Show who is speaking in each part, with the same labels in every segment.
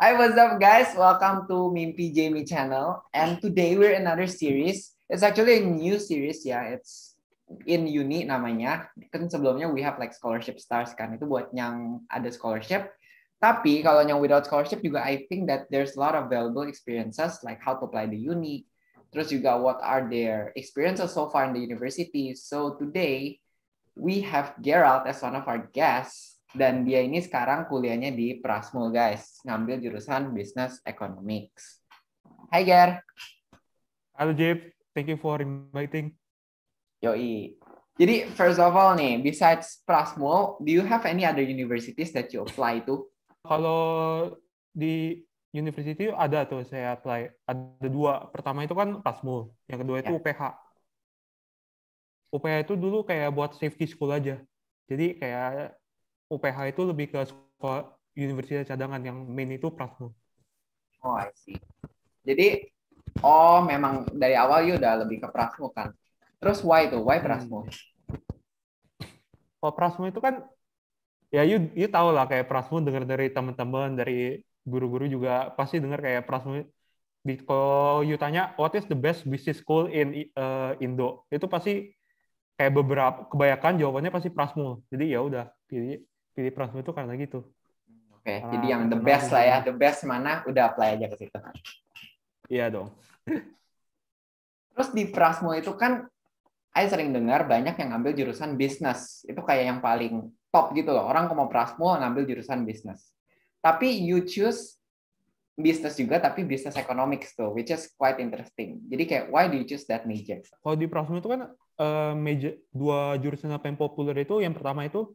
Speaker 1: Hi, what's up, guys? Welcome to Mimpi Jamie channel. And today we're another series. It's actually a new series ya. Yeah. It's in uni namanya. Kan sebelumnya we have like scholarship stars kan. Itu buat yang ada scholarship. Tapi kalau yang without scholarship juga I think that there's a lot of valuable experiences like how to apply the uni. Terus juga what are their experiences so far in the university. So today we have Gerald as one of our guests dan dia ini sekarang kuliahnya di Prasmul guys ngambil jurusan Business Economics Hai Ger Halo Jeep thank you for inviting Yoi jadi first of all nih besides Prasmul do you have any other universities that you apply to
Speaker 2: kalau di university ada tuh saya apply ada dua pertama itu kan Prasmul yang kedua itu ya. UPH UPH itu dulu kayak buat safety school aja jadi kayak UPH itu lebih ke sekolah universitas cadangan yang main itu Prasmo.
Speaker 1: Oh, I see. Jadi oh memang dari awal you ya udah
Speaker 2: lebih ke Prasmo kan. Terus
Speaker 1: why itu Why Prasmo?
Speaker 2: Hmm. Oh, Prasmo itu kan ya you you tahu lah kayak Prasmo dengar dari teman-teman, dari guru-guru juga pasti dengar kayak Prasmo di kalau you tanya what is the best business school in uh, Indo itu pasti kayak beberapa kebanyakan jawabannya pasti Prasmo jadi ya udah pilih pilih Prasmo itu karena gitu. Oke, okay, jadi yang the best gitu lah ya, kan.
Speaker 1: the best mana udah apply aja ke situ. Iya dong. Terus di Prasmo itu kan saya sering dengar banyak yang ngambil jurusan bisnis. Itu kayak yang paling top gitu loh. Orang mau Prasmo ngambil jurusan bisnis. Tapi you choose bisnis juga tapi bisnis economics tuh which is quite interesting. Jadi kayak why do you choose that major?
Speaker 2: Kalau di Prasmo itu kan uh, major dua jurusan apa yang populer itu yang pertama itu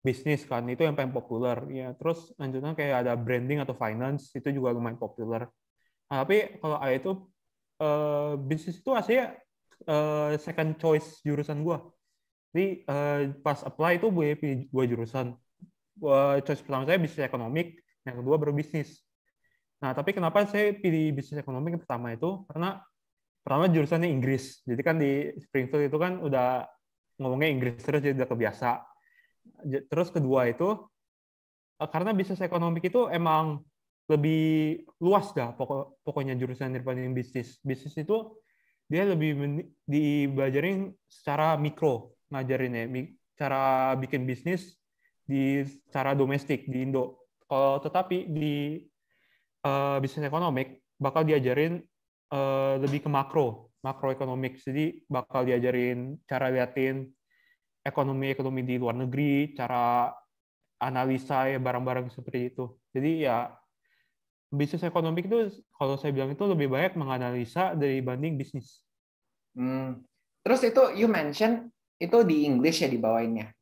Speaker 2: bisnis kan itu yang paling populer ya terus lanjutnya kayak ada branding atau finance itu juga lumayan populer nah, tapi kalau A itu uh, bisnis itu aslinya uh, second choice jurusan gue jadi uh, pas apply itu gue pilih dua jurusan gua, choice pertama saya bisnis ekonomi yang kedua bisnis nah tapi kenapa saya pilih bisnis ekonomi yang pertama itu karena pertama jurusannya Inggris jadi kan di Springfield itu kan udah ngomongnya Inggris terus jadi udah kebiasa Terus kedua itu eh, karena bisnis ekonomi itu emang lebih luas dah pokok, pokoknya jurusan yang bisnis. Bisnis itu dia lebih dibajarin secara mikro ngajarin ya cara bikin bisnis di cara domestik di Indo. Kalau tetapi di uh, bisnis ekonomi bakal diajarin uh, lebih ke makro, makroekonomik. Jadi bakal diajarin cara liatin ekonomi-ekonomi di luar negeri, cara analisa ya barang-barang seperti itu. Jadi ya bisnis ekonomi itu kalau saya bilang itu lebih banyak menganalisa dari banding bisnis.
Speaker 1: Hmm. Terus itu you mention itu di English ya dibawainnya?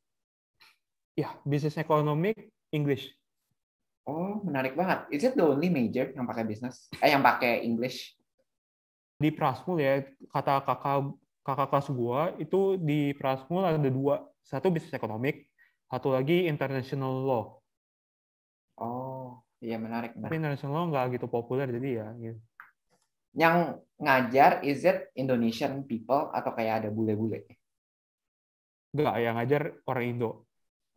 Speaker 2: Ya, bisnis ekonomi English. Oh, menarik banget. Is it the only major yang pakai bisnis? Eh, yang pakai English? Di Prasmul ya, kata kakak kakak kelas gue itu di Prasmul ada dua, satu bisnis ekonomi, satu lagi international law.
Speaker 1: Oh, iya menarik. menarik. Tapi
Speaker 2: international law nggak gitu populer jadi ya. Gitu.
Speaker 1: Yang ngajar is it Indonesian people atau kayak ada bule-bule?
Speaker 2: Enggak, yang ngajar orang Indo.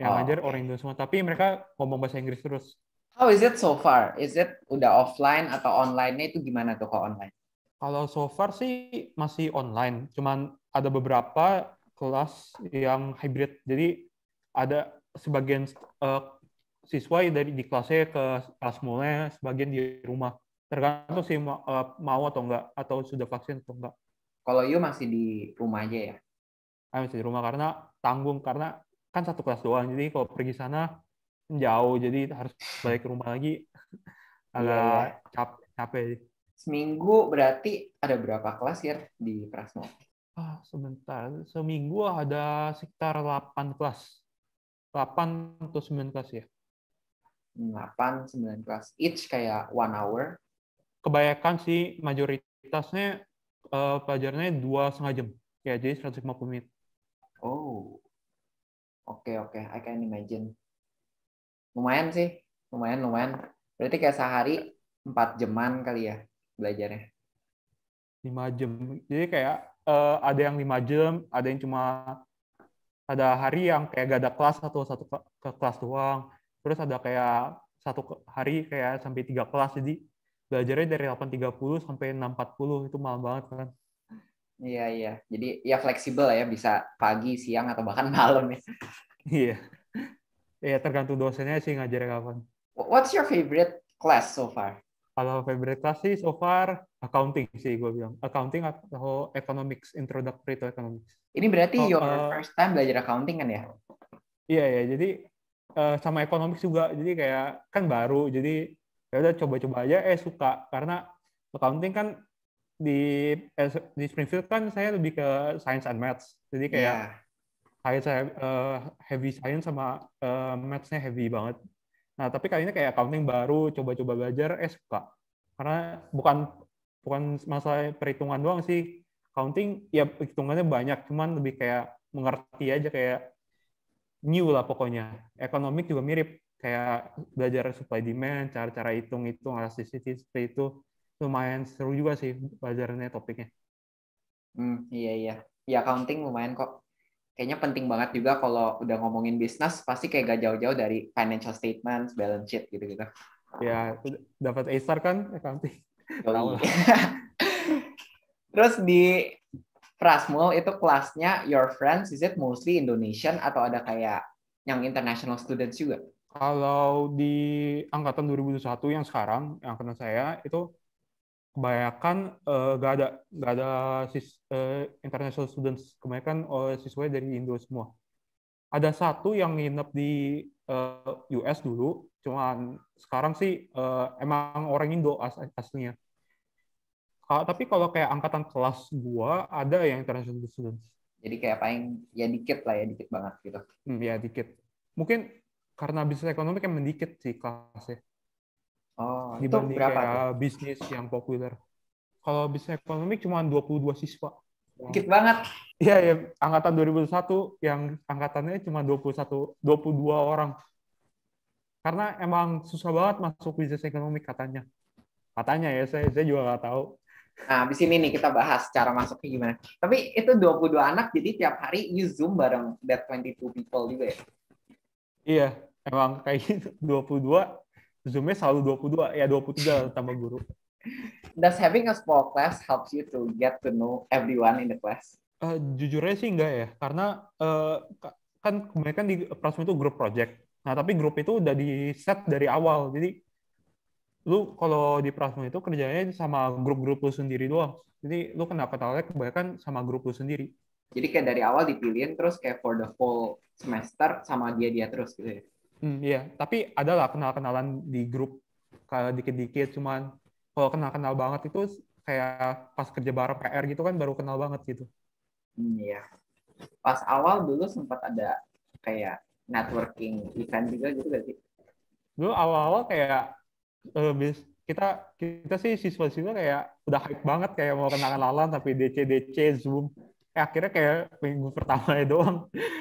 Speaker 2: Yang oh, ngajar okay. orang Indo semua, tapi mereka ngomong bahasa Inggris terus.
Speaker 1: How is it so far? Is it udah offline atau online-nya itu gimana tuh kalau online?
Speaker 2: Kalau so far sih masih online, cuman ada beberapa kelas yang hybrid. Jadi ada sebagian uh, siswa dari di kelasnya ke kelas mulai, sebagian di rumah. Tergantung sih mau, uh, mau atau enggak, atau sudah vaksin atau enggak. Kalau you masih di rumah aja ya? Ah, masih di rumah karena tanggung, karena kan satu kelas doang. Jadi kalau pergi sana jauh, jadi harus balik ke rumah lagi. Iya, Agak yeah. cap capek.
Speaker 1: Seminggu berarti ada berapa kelas ya di
Speaker 2: Prasmo? Ah, sebentar. Seminggu ada sekitar 8 kelas. 8 atau 9 kelas ya.
Speaker 1: 8, 9 kelas. Each kayak one hour.
Speaker 2: Kebanyakan sih mayoritasnya uh, pelajarannya dua setengah jam. Ya, jadi 150 menit.
Speaker 1: Oh. Oke, okay, oke. Okay. I can imagine. Lumayan sih. Lumayan, lumayan. Berarti kayak sehari empat jaman kali ya? belajarnya?
Speaker 2: Lima jam. Jadi kayak uh, ada yang lima jam, ada yang cuma ada hari yang kayak gak ada kelas atau satu ke, ke kelas doang. Terus ada kayak satu hari kayak sampai tiga kelas. Jadi belajarnya dari 8.30 sampai 6.40 itu malam banget kan.
Speaker 1: Iya, iya. Jadi ya fleksibel ya, bisa pagi, siang, atau bahkan malam ya.
Speaker 2: Iya. ya tergantung dosennya sih ngajarnya kapan.
Speaker 1: What's your favorite class so
Speaker 2: far? kalau favorite class sih so far accounting sih gue bilang accounting atau economics introductory to economics ini berarti oh, your uh,
Speaker 1: first time belajar accounting kan ya
Speaker 2: iya ya jadi uh, sama economics juga jadi kayak kan baru jadi ya udah coba-coba aja eh suka karena accounting kan di eh, di Springfield kan saya lebih ke science and maths jadi kayak yeah. science uh, heavy science sama uh, mathsnya heavy banget Nah, tapi kali ini kayak accounting baru, coba-coba belajar, eh suka. Karena bukan bukan masalah perhitungan doang sih. Accounting, ya perhitungannya banyak, cuman lebih kayak mengerti aja kayak new lah pokoknya. Ekonomik juga mirip, kayak belajar supply demand, cara-cara hitung-hitung, elasticity, seperti itu. Lumayan seru juga sih belajarnya topiknya.
Speaker 1: Hmm, iya, iya. Ya, accounting lumayan kok kayaknya penting banget juga kalau udah ngomongin bisnis pasti kayak gak jauh-jauh dari financial statements, balance sheet gitu-gitu.
Speaker 2: Ya, dapat A star kan accounting. iya.
Speaker 1: Terus di Prasmul itu kelasnya your friends is it mostly Indonesian atau ada kayak yang international students juga?
Speaker 2: Kalau di angkatan 2021 yang sekarang, yang angkatan saya itu kebanyakan uh, eh, gak ada gak ada sis, uh, international students kebanyakan uh, eh, siswa dari Indo semua ada satu yang nginep di uh, US dulu cuman sekarang sih uh, emang orang Indo as aslinya uh, tapi kalau kayak angkatan kelas gua ada yang international students jadi
Speaker 1: kayak paling ya dikit lah ya dikit banget gitu
Speaker 2: hmm, ya dikit mungkin karena bisnis ekonomi kan mendikit sih kelasnya Oh, dibanding itu berapa kayak bisnis yang populer. Kalau bisnis ekonomi cuma 22 siswa. Dikit banget. Iya, ya, angkatan 2001 yang angkatannya cuma 21 22 orang. Karena emang susah banget masuk bisnis ekonomi katanya.
Speaker 1: Katanya ya, saya saya juga nggak tahu. Nah, di sini nih kita bahas cara masuknya gimana. Tapi itu 22 anak, jadi tiap hari you Zoom bareng that 22 people juga ya?
Speaker 2: Iya, emang kayak gitu. 22 Zoom-nya selalu 22, ya 23 tambah guru.
Speaker 1: Does having a small class helps you to get to know everyone
Speaker 2: in the class? Uh, jujurnya sih enggak ya, karena uh, kan kebanyakan di Prasmo itu grup project. Nah, tapi grup itu udah di set dari awal. Jadi lu kalau di Prasmo itu kerjanya sama grup-grup lu sendiri doang. Jadi lu kena kenalnya kebanyakan sama grup lu sendiri.
Speaker 1: Jadi kayak dari awal dipilihin terus kayak for the whole semester sama dia-dia terus gitu ya?
Speaker 2: Hmm, iya, tapi adalah kenal-kenalan di grup kayak dikit-dikit cuman kalau kenal-kenal banget itu kayak pas kerja bareng PR gitu kan baru kenal banget gitu.
Speaker 1: Hmm, iya. pas awal dulu sempat ada kayak networking event juga gitu gak sih?
Speaker 2: Dulu awal-awal kayak lebih eh, kita kita sih siswa-siswa kayak udah hype banget kayak mau kenal-kenalan tapi DC DC Zoom eh, akhirnya kayak minggu pertama doang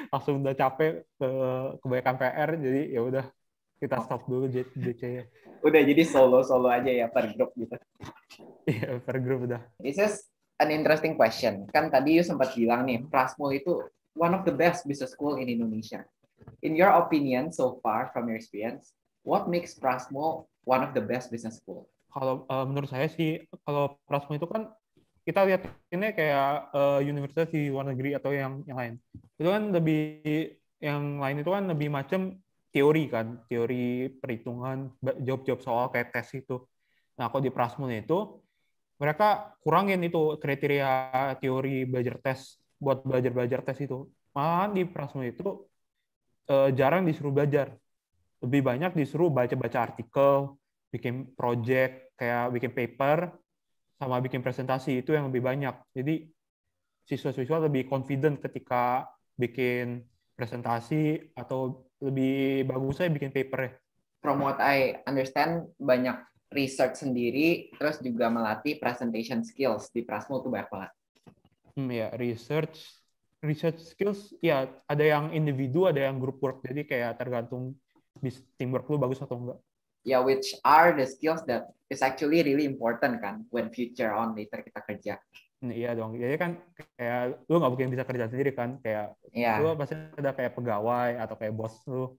Speaker 2: langsung udah capek ke eh, kebanyakan PR jadi ya udah kita oh. stop dulu JC ya.
Speaker 1: Udah jadi solo solo aja ya per grup gitu.
Speaker 2: Iya yeah, per grup udah.
Speaker 1: This is an interesting question. Kan tadi you sempat bilang nih prasmo itu one of the best business school in Indonesia. In your opinion so far from your experience, what makes prasmo one of the best business school?
Speaker 2: Kalau uh, menurut saya sih kalau prasmo itu kan kita lihat ini kayak uh, universitas di luar negeri atau yang yang lain itu kan lebih yang lain itu kan lebih macam teori kan teori perhitungan jawab-jawab soal kayak tes itu nah kalau di Prasmun itu mereka kurangin itu kriteria teori belajar tes buat belajar-belajar tes itu malahan di Prasmun itu uh, jarang disuruh belajar lebih banyak disuruh baca-baca artikel bikin project kayak bikin paper sama bikin presentasi itu yang lebih banyak. Jadi siswa-siswa lebih confident ketika bikin presentasi atau lebih bagusnya bikin paper.
Speaker 1: From what I understand, banyak research sendiri, terus juga melatih presentation skills di Prasmo itu banyak banget.
Speaker 2: Hmm, ya, research, research skills, ya ada yang individu, ada yang group work. Jadi kayak tergantung di teamwork lu bagus atau enggak
Speaker 1: ya yeah, which are the skills that is actually really important kan when future on later kita kerja.
Speaker 2: Nah, iya dong, jadi kan kayak lu nggak mungkin bisa kerja sendiri kan, kayak yeah. lu pasti ada kayak pegawai atau kayak bos lu.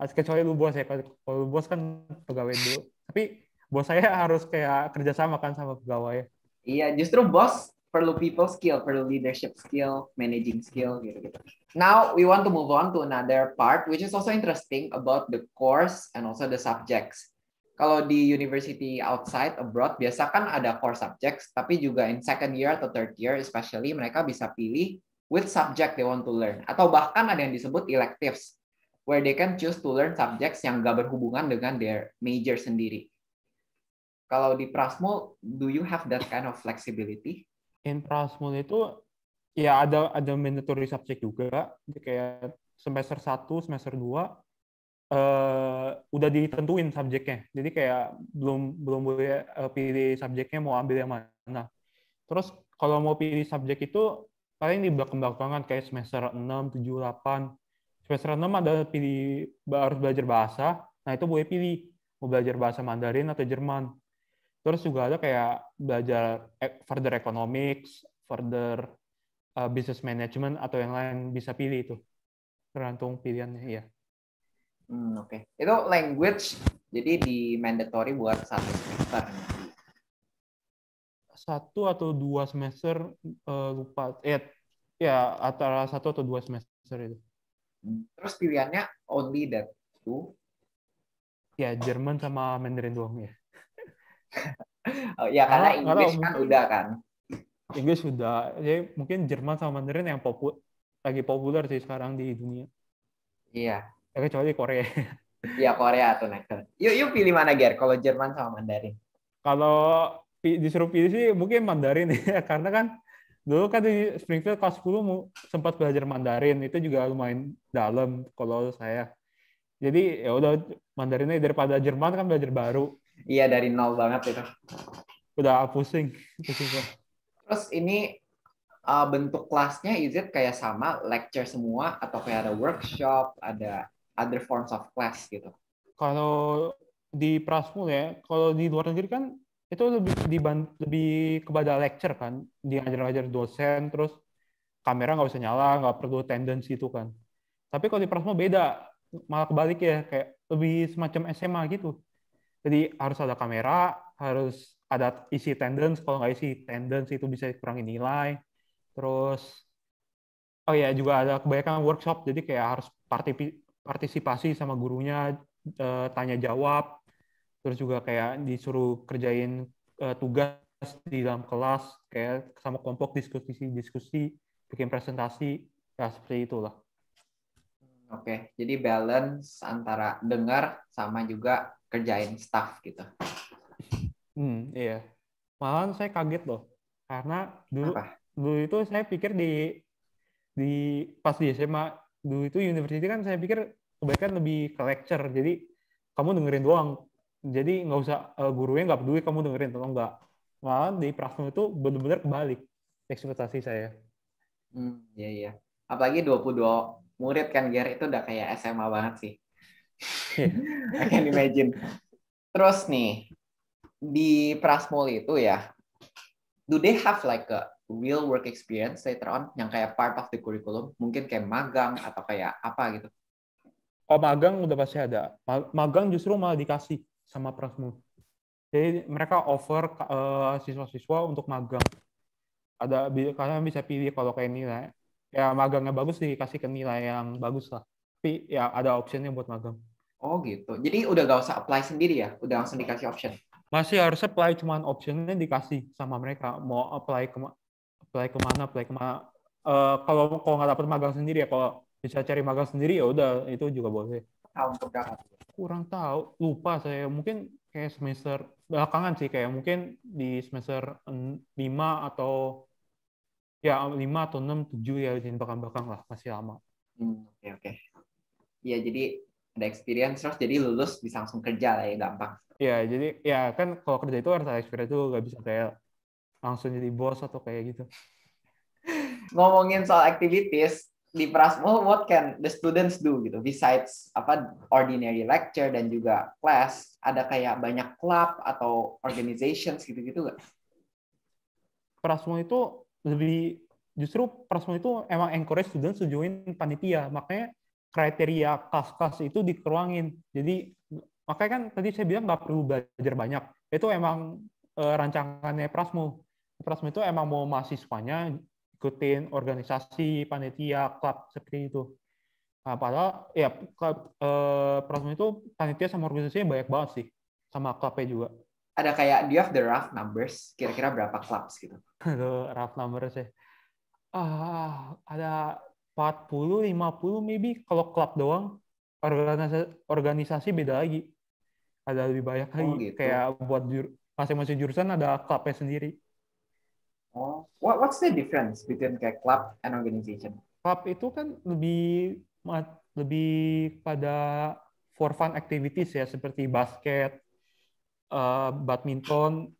Speaker 2: Kecuali lu bos ya, kalau lu bos kan pegawai dulu. Tapi bos saya harus kayak kerja sama kan sama pegawai.
Speaker 1: Iya, justru bos perlu people skill, perlu leadership skill, managing skill gitu-gitu. Now we want to move on to another part which is also interesting about the course and also the subjects. Kalau di university outside abroad biasa kan ada core subjects, tapi juga in second year atau third year especially mereka bisa pilih which subject they want to learn atau bahkan ada yang disebut electives where they can choose to learn subjects yang gak berhubungan dengan their major sendiri. Kalau di Prasmo, do you have that kind of flexibility?
Speaker 2: Intrasmul itu ya ada ada mandatory subject juga kayak semester 1, semester 2 eh udah ditentuin subjeknya. Jadi kayak belum belum boleh eh, pilih subjeknya mau ambil yang mana. Terus kalau mau pilih subjek itu paling di belakang-belakangan kayak semester 6, 7, 8. Semester 6 ada pilih harus belajar bahasa. Nah, itu boleh pilih mau belajar bahasa Mandarin atau Jerman. Terus juga ada kayak belajar eh, further economics, further uh, business management atau yang lain bisa pilih itu. Tergantung pilihannya ya.
Speaker 1: Hmm, oke. Okay. Itu language jadi di mandatory buat satu semester.
Speaker 2: Satu atau dua semester uh, lupa eh ya antara satu atau dua semester itu.
Speaker 1: Hmm, terus pilihannya only that two?
Speaker 2: Ya, Jerman sama Mandarin doang ya oh, ya karena ah, kalau, Inggris kan mungkin, udah kan. Inggris sudah. Jadi mungkin Jerman sama Mandarin yang popu lagi populer sih sekarang di dunia. Iya. Ya, kecuali Korea.
Speaker 1: Iya Korea atau next.
Speaker 2: Yuk yuk pilih mana Ger? Kalau Jerman sama Mandarin. Kalau disuruh pilih sih mungkin Mandarin ya karena kan dulu kan di Springfield kelas 10 sempat belajar Mandarin itu juga lumayan dalam kalau saya. Jadi ya udah Mandarinnya daripada Jerman kan belajar baru
Speaker 1: Iya dari nol banget itu.
Speaker 2: Udah pusing. pusing
Speaker 1: Terus ini uh, bentuk kelasnya is it kayak sama lecture semua atau kayak ada workshop, ada other forms of class gitu?
Speaker 2: Kalau di Prasmul ya, kalau di luar negeri kan itu lebih diban- lebih kepada lecture kan, diajar-ajar dosen, terus kamera nggak usah nyala, nggak perlu tendensi itu kan. Tapi kalau di prasmo beda, malah kebalik ya, kayak lebih semacam SMA gitu. Jadi harus ada kamera, harus ada isi attendance, kalau nggak isi attendance itu bisa kurangi nilai. Terus, oh ya juga ada kebanyakan workshop, jadi kayak harus partisipasi sama gurunya, eh, tanya jawab, terus juga kayak disuruh kerjain eh, tugas di dalam kelas, kayak sama kelompok diskusi-diskusi, bikin presentasi, ya seperti itulah.
Speaker 1: Oke, jadi balance antara dengar sama juga kerjain staff gitu.
Speaker 2: Hmm, iya. Malah saya kaget loh, karena dulu dulu itu saya pikir di di pas di SMA dulu itu university kan saya pikir kebaikan lebih ke lecture, jadi kamu dengerin doang. Jadi nggak usah eh, gurunya nggak peduli kamu dengerin atau nggak. Malah di praktek itu benar-benar kebalik ekspektasi saya.
Speaker 1: Hmm, iya iya. Apalagi 22 murid kan Ger itu udah kayak SMA banget sih. Iya. I can imagine. Terus nih di Prasmul itu ya, do they have like a real work experience later on yang kayak part of the curriculum? Mungkin kayak magang atau kayak apa gitu?
Speaker 2: Oh magang udah pasti ada. Magang justru malah dikasih sama Prasmul. Jadi mereka offer eh, siswa-siswa uh, untuk magang. Ada kalian bisa pilih kalau kayak ini nilai ya ya magangnya bagus dikasih ke nilai yang bagus lah tapi ya ada optionnya buat magang
Speaker 1: oh gitu jadi udah gak usah apply sendiri ya udah langsung dikasih option
Speaker 2: masih harus apply cuman optionnya dikasih sama mereka mau apply ke apply kemana apply kemana uh, eh, kalau kalau nggak dapat magang sendiri ya kalau bisa cari magang sendiri ya udah itu juga boleh tahun berapa kurang tahu lupa saya mungkin kayak semester belakangan sih kayak mungkin di semester 5 atau ya lima atau enam tujuh ya di belakang-belakang lah masih lama. Oke hmm, oke. okay.
Speaker 1: Ya jadi ada experience terus jadi lulus bisa langsung kerja lah ya gampang.
Speaker 2: Ya jadi ya kan kalau kerja itu harus ada experience tuh gak bisa kayak langsung jadi bos atau kayak gitu.
Speaker 1: Ngomongin soal activities di Prasmo, what can the students do gitu besides apa ordinary lecture dan juga class ada kayak banyak club atau organizations gitu-gitu gak?
Speaker 2: Prasmo itu lebih justru Prasmo itu emang encourage student to join panitia. Makanya kriteria kas-kas itu dikeruangin. Jadi makanya kan tadi saya bilang nggak perlu belajar banyak. Itu emang e, rancangannya Prasmo. Prasmo itu emang mau mahasiswanya ikutin organisasi, panitia, klub seperti itu. Nah, padahal ya e, Prasmo itu panitia sama organisasinya banyak banget sih. Sama klubnya juga ada
Speaker 1: kayak do you have the rough numbers kira-kira berapa clubs gitu
Speaker 2: Aduh, rough numbers ya ah ada 40 50 maybe kalau klub doang organisasi organisasi beda lagi ada lebih banyak oh, lagi oh, gitu. kayak buat jur, masing-masing jurusan ada klubnya sendiri
Speaker 1: oh what what's the difference between kayak club and organization
Speaker 2: club itu kan lebih lebih pada for fun activities ya seperti basket Eh, badminton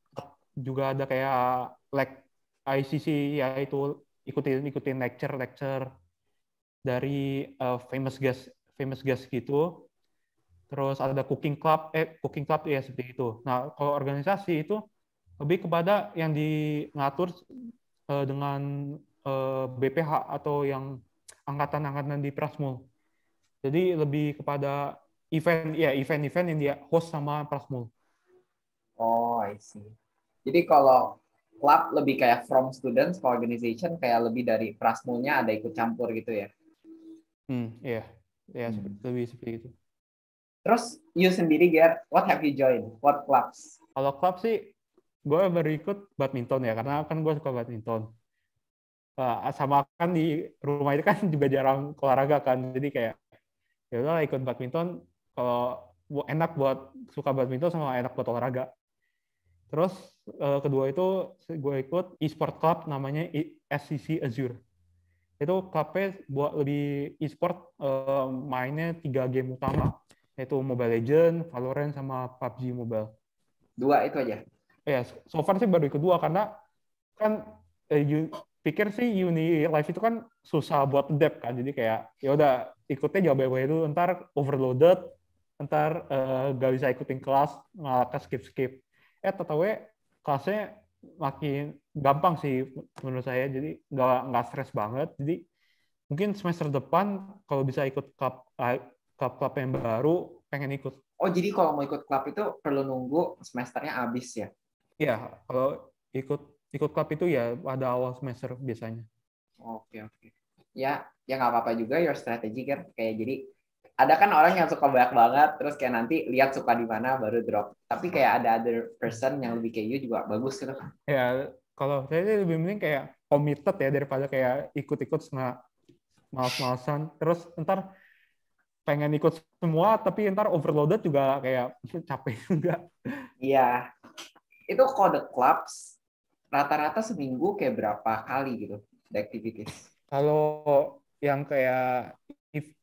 Speaker 2: juga ada kayak like ICC ya itu ikutin ikutin lecture lecture dari uh, famous guest famous guest gitu terus ada cooking club eh cooking club ya seperti itu nah kalau organisasi itu lebih kepada yang diatur uh, dengan uh, BPH atau yang angkatan-angkatan di Prasmul jadi lebih kepada event ya event-event yang dia host sama Prasmul
Speaker 1: Oh, I see. Jadi kalau club lebih kayak from students, ke organization kayak lebih dari prasmulnya ada ikut campur gitu ya?
Speaker 2: Hmm, iya. Yeah. Ya, yeah, hmm. lebih seperti itu.
Speaker 1: Terus, you sendiri, Ger, what have you joined? What clubs?
Speaker 2: Kalau club sih, gue baru ikut badminton ya, karena kan gue suka badminton. Uh, sama kan di rumah itu kan juga jarang olahraga kan, jadi kayak ya udah ikut badminton kalau enak buat suka badminton sama enak buat olahraga Terus uh, kedua itu gue ikut e-sport club namanya SCC Azure. Itu klubnya buat lebih e-sport uh, mainnya tiga game utama, yaitu Mobile Legends, Valorant, sama PUBG Mobile. Dua itu aja? Ya, yeah, so far sih baru kedua karena kan uh, eh, you, pikir sih uni life itu kan susah buat adapt kan, jadi kayak ya udah ikutnya jauh banyak itu, ntar overloaded, ntar uh, gak bisa ikutin kelas, malah ke skip-skip eh tahu kelasnya makin gampang sih menurut saya jadi nggak nggak stres banget jadi mungkin semester depan kalau bisa ikut klub eh, klub klub yang baru pengen ikut oh
Speaker 1: jadi kalau mau ikut klub itu perlu nunggu semesternya habis ya
Speaker 2: iya kalau ikut ikut klub itu ya pada awal semester biasanya
Speaker 1: oke okay, oke okay. ya ya nggak apa-apa juga your strategy kan kayak jadi ada kan orang yang suka banyak banget terus kayak nanti lihat suka di mana baru drop tapi kayak ada other person yang lebih kayak you juga bagus gitu kan
Speaker 2: ya kalau saya lebih mending kayak committed ya daripada kayak ikut-ikut sama malas-malasan terus ntar pengen ikut semua tapi ntar overloaded juga kayak capek juga
Speaker 1: iya itu kode clubs rata-rata seminggu kayak berapa kali gitu the activities
Speaker 2: kalau yang kayak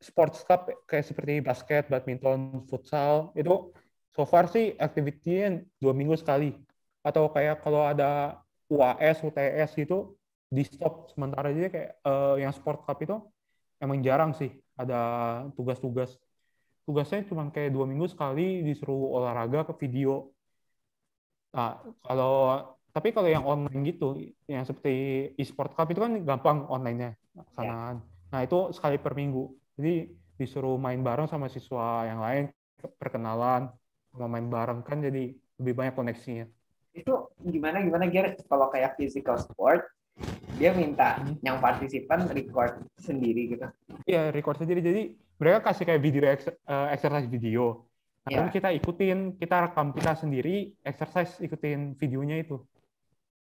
Speaker 2: sports club kayak seperti basket, badminton, futsal itu so far sih aktivitinya dua minggu sekali atau kayak kalau ada UAS, UTS gitu di stop sementara aja kayak uh, yang sport club itu emang jarang sih ada tugas-tugas tugasnya cuma kayak dua minggu sekali disuruh olahraga ke video nah, kalau tapi kalau yang online gitu yang seperti e-sport club itu kan gampang onlinenya yeah. Nah, itu sekali per minggu. Jadi disuruh main bareng sama siswa yang lain, perkenalan, sama main bareng kan jadi lebih banyak koneksinya.
Speaker 1: Itu gimana gimana Ger kalau kayak physical sport dia minta hmm. yang partisipan record sendiri gitu.
Speaker 2: Iya, record sendiri. Jadi mereka kasih kayak video eh, exercise video. Nah, yeah. Iya. kita ikutin, kita rekam kita sendiri, exercise ikutin videonya itu.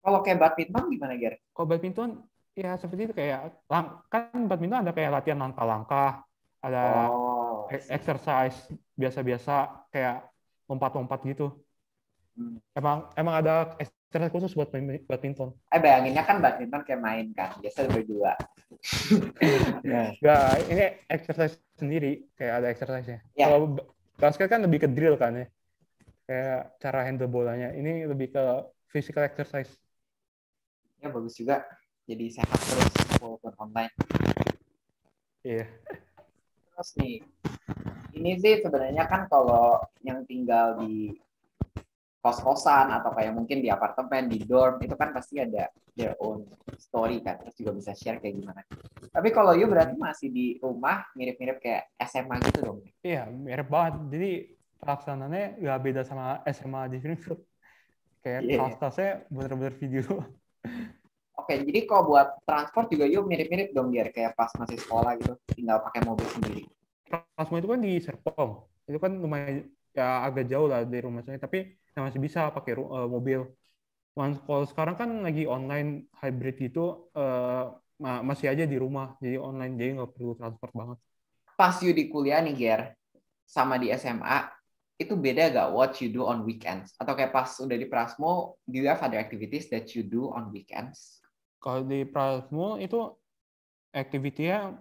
Speaker 2: Kalau kayak badminton gimana, Ger? Kalau badminton ya seperti itu kayak lang, kan badminton ada kayak latihan langkah-langkah ada oh, e-, exercise biasa-biasa kayak lompat-lompat gitu hmm. emang emang ada exercise khusus buat badminton eh bayanginnya kan
Speaker 1: badminton kayak main kan biasa berdua
Speaker 2: nah. ini exercise sendiri kayak ada exercise-nya Yeah. kalau basket kan lebih ke drill kan ya kayak cara handle bolanya ini lebih ke physical exercise
Speaker 1: ya bagus juga jadi sehat terus walaupun online iya yeah. terus nih ini sih sebenarnya kan kalau yang tinggal di kos-kosan atau kayak mungkin di apartemen di dorm itu kan pasti ada their own story kan terus juga bisa share kayak gimana tapi kalau you berarti masih di rumah mirip-mirip kayak SMA gitu dong
Speaker 2: iya mirip banget jadi pelaksanaannya nggak beda sama SMA di Frankfurt kayak yeah. Iya. kelas-kelasnya bener-bener video
Speaker 1: Oke, jadi kalau buat transport juga yuk mirip-mirip dong biar kayak pas masih sekolah gitu, tinggal pakai mobil sendiri.
Speaker 2: Transport itu kan di Serpong, itu kan lumayan ya agak jauh lah dari rumah saya, tapi ya masih bisa pakai uh, mobil. Once, kalau sekarang kan lagi online hybrid gitu, uh, masih aja di rumah, jadi online jadi nggak perlu transport banget.
Speaker 1: Pas yuk di kuliah nih, Ger, sama di SMA, itu beda gak what you do on weekends? Atau kayak pas udah di Prasmo, do you have other activities that you do on weekends?
Speaker 2: Kalau di Prasmul itu activity-nya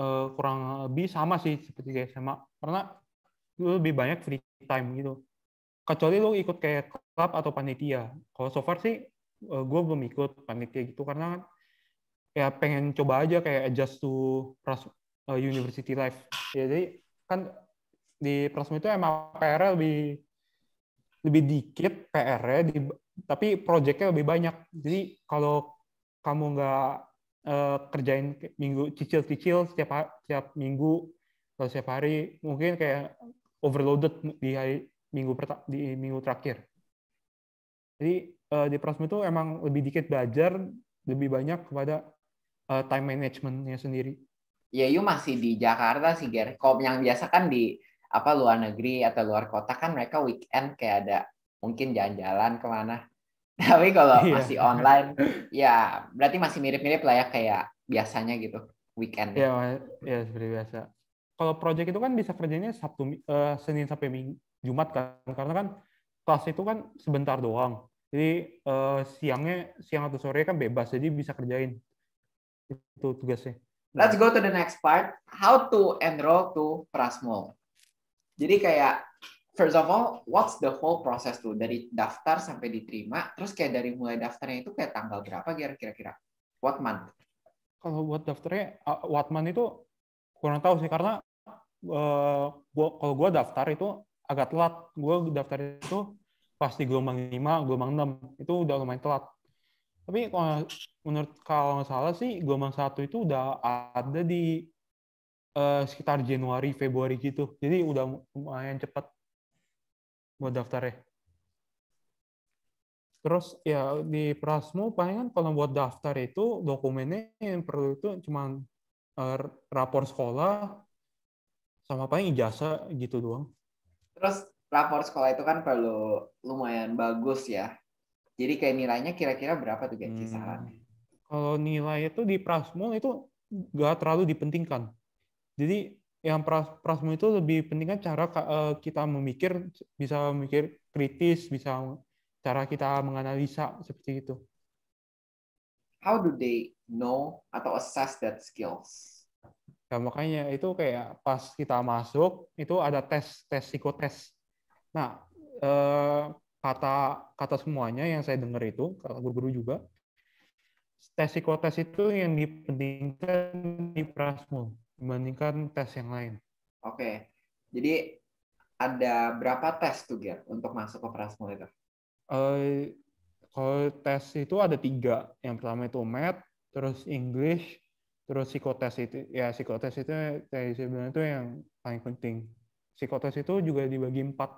Speaker 2: uh, kurang lebih sama sih seperti di SMA karena lu lebih banyak free time gitu kecuali lu ikut kayak klub atau panitia kalau so far sih uh, eh, gue belum ikut panitia gitu karena ya pengen coba aja kayak adjust to pras, uh, university life ya, jadi kan di prasmo itu emang PR lebih lebih dikit PR-nya di, tapi project-nya lebih banyak jadi kalau kamu nggak uh, kerjain minggu cicil-cicil setiap setiap minggu atau setiap hari mungkin kayak overloaded di hari minggu di minggu terakhir. Jadi uh, di Prasmu itu emang lebih dikit belajar, lebih banyak kepada uh, time managementnya sendiri.
Speaker 1: Ya, yuk masih di Jakarta sih, Ger. Kalau yang biasa kan di apa luar negeri atau luar kota kan mereka weekend kayak ada mungkin jalan-jalan kemana
Speaker 2: Tapi kalau yeah. masih online,
Speaker 1: ya berarti masih mirip-mirip lah ya kayak biasanya gitu
Speaker 2: weekend. Iya, yeah, yeah, seperti biasa. Kalau project itu kan bisa kerjanya Sabtu, uh, Senin sampai Minggu, Jumat kan, karena kan kelas itu kan sebentar doang. Jadi uh, siangnya, siang atau sore kan bebas, jadi bisa kerjain itu tugasnya.
Speaker 1: Let's go to the next part, how to enroll to Prasmo? Jadi kayak first of all, what's the whole process tuh dari daftar sampai diterima, terus kayak dari mulai daftarnya itu kayak tanggal berapa kira-kira?
Speaker 2: What month? Kalau buat daftarnya, what month itu kurang tahu sih karena uh, gua kalau gue daftar itu agak telat. Gue daftar itu pasti gue lima, gue gelombang enam, Itu udah lumayan telat. Tapi kalau menurut kalau nggak salah sih gelombang satu itu udah ada di uh, sekitar Januari Februari gitu. Jadi udah lumayan cepat buat daftarnya. Terus ya di Prasmo palingan kalau buat daftar itu dokumennya yang perlu itu cuma eh, rapor sekolah sama paling ijazah gitu doang.
Speaker 1: Terus rapor sekolah itu kan perlu lumayan bagus ya. Jadi kayak nilainya kira-kira berapa tuh gaji hmm.
Speaker 2: Kalau nilai itu di Prasmo itu gak terlalu dipentingkan. Jadi yang prasmu itu lebih penting kan cara eh, kita memikir bisa memikir kritis bisa cara kita menganalisa seperti itu
Speaker 1: how do they know atau assess that skills
Speaker 2: ya makanya itu kayak pas kita masuk itu ada tes tes psikotes nah eh, kata kata semuanya yang saya dengar itu kata guru-guru juga tes psikotes itu yang dipentingkan di prasmu dibandingkan tes yang lain.
Speaker 1: Oke, okay. jadi ada berapa tes tuh Ger untuk masuk ke Prasmul itu?
Speaker 2: Uh, kalau tes itu ada tiga. Yang pertama itu math, terus English, terus psikotes itu. Ya psikotes itu dari sebenarnya itu yang paling penting. Psikotes itu juga dibagi empat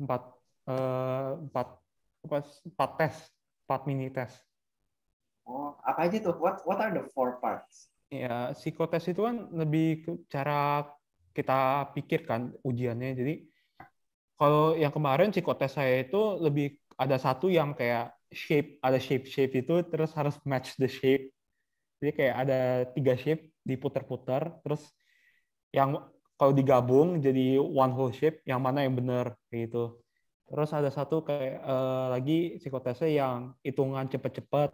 Speaker 2: empat uh, empat apa empat tes, empat mini tes.
Speaker 1: Oh, apa aja tuh? What What are the four
Speaker 2: parts? ya psikotes itu kan lebih ke cara kita pikirkan ujiannya. Jadi kalau yang kemarin psikotes saya itu lebih ada satu yang kayak shape, ada shape-shape itu terus harus match the shape. Jadi kayak ada tiga shape diputer-puter terus yang kalau digabung jadi one whole shape yang mana yang benar gitu terus ada satu kayak uh, lagi psikotesnya yang hitungan cepet-cepet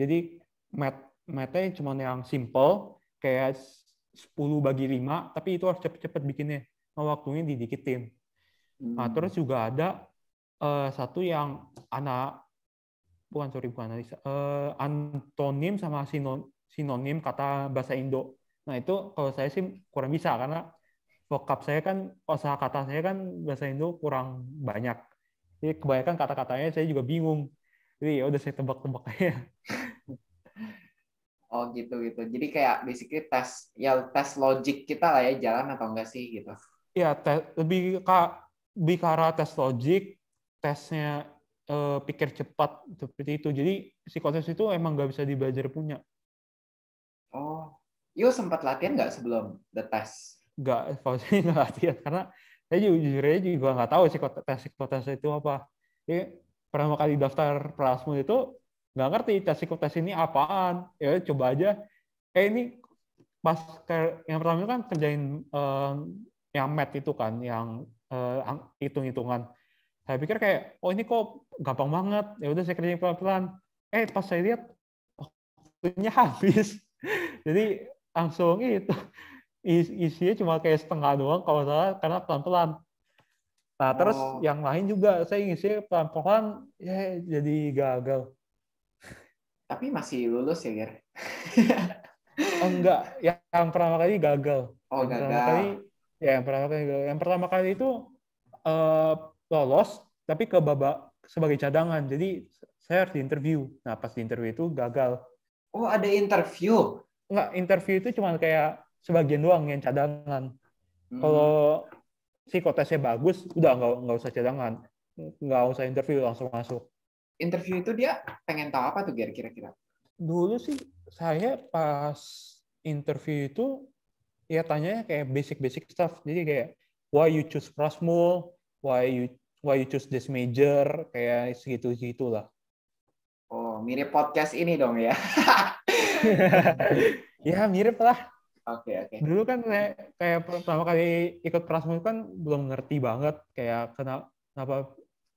Speaker 2: jadi mat metode cuma yang simple kayak 10 bagi 5 tapi itu harus cepet-cepet bikinnya nah, waktunya didikitin nah hmm. terus juga ada uh, satu yang anak bukan sorry bukan analisa uh, antonim sama sinon, sinonim kata bahasa Indo nah itu kalau saya sih kurang bisa karena vokap saya kan kosa kata saya kan bahasa Indo kurang banyak jadi kebanyakan kata-katanya saya juga bingung jadi ya udah saya tebak-tebak aja
Speaker 1: Oh gitu gitu. Jadi kayak basically tes ya tes logik kita lah ya jalan atau enggak sih gitu.
Speaker 2: Iya tes lebih ke lebih tes logik, tesnya eh, pikir cepat seperti itu. Jadi psikotes itu emang nggak bisa dibelajar punya.
Speaker 1: Oh, yo sempat latihan nggak sebelum the test?
Speaker 2: Nggak, kalau saya nggak latihan karena saya jujur aja juga nggak tahu tes psikotes itu apa. Jadi pertama kali daftar Prasmu itu nggak ngerti tes psikotest ini apaan ya coba aja eh ini pas kayak yang pertama kan kerjain eh, yang mat itu kan yang eh, hitung-hitungan saya pikir kayak oh ini kok gampang banget ya udah saya kerjain pelan-pelan eh pas saya lihat waktunya habis jadi langsung itu Is isinya cuma kayak setengah doang kalau salah karena pelan-pelan nah terus oh. yang lain juga saya ngisi pelan-pelan ya jadi gagal tapi masih lulus ya, Ger? oh, enggak, yang pertama kali gagal. Oh, yang gagal. kali, ya, yang pertama kali gagal. Yang pertama kali itu uh, lolos, tapi ke babak sebagai cadangan. Jadi saya harus interview. Nah, pas interview itu gagal. Oh, ada interview? Enggak, interview itu cuma kayak sebagian doang yang cadangan. Hmm. Kalau psikotesnya bagus, udah nggak nggak usah cadangan, nggak usah interview langsung masuk
Speaker 1: interview itu dia pengen tahu apa tuh kira-kira?
Speaker 2: Dulu sih saya pas interview itu ya tanya kayak basic-basic stuff. Jadi kayak why you choose Prasmul, why you why you choose this major, kayak segitu-gitu
Speaker 1: Oh, mirip podcast ini dong ya.
Speaker 2: ya, mirip lah.
Speaker 1: Oke, okay, oke. Okay. Dulu
Speaker 2: kan kayak, kayak pertama kali ikut Prasmul kan belum ngerti banget kayak kenapa, kenapa